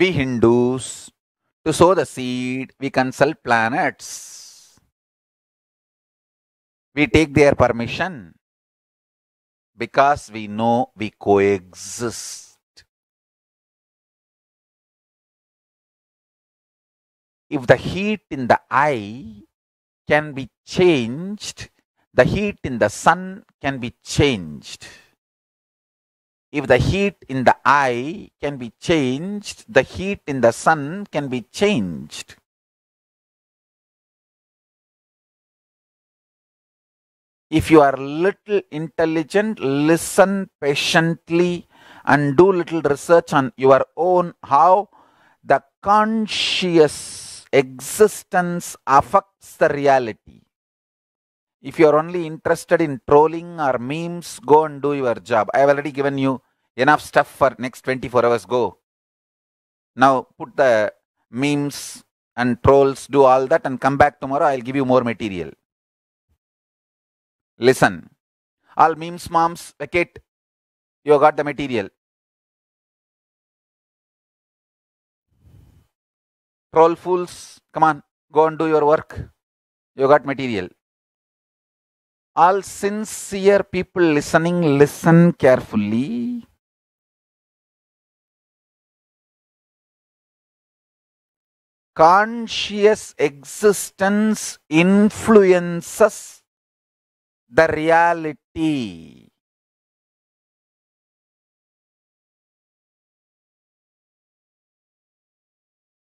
we Hindus, to sow the seed, we consult planets. We take their permission because we know we coexist. If the heat in the eye can be changed, the heat in the sun can be changed if the heat in the eye can be changed, the heat in the sun can be changed. If you are little intelligent, listen patiently and do little research on your own how the conscious existence affects the reality. If you are only interested in trolling or memes, go and do your job. I have already given you enough stuff for next 24 hours. Go. Now put the memes and trolls, do all that and come back tomorrow. I'll give you more material. Listen. All memes, moms, vacate. You got the material. Troll fools, come on, go and do your work. You got material all sincere people listening, listen carefully. Conscious existence influences the reality.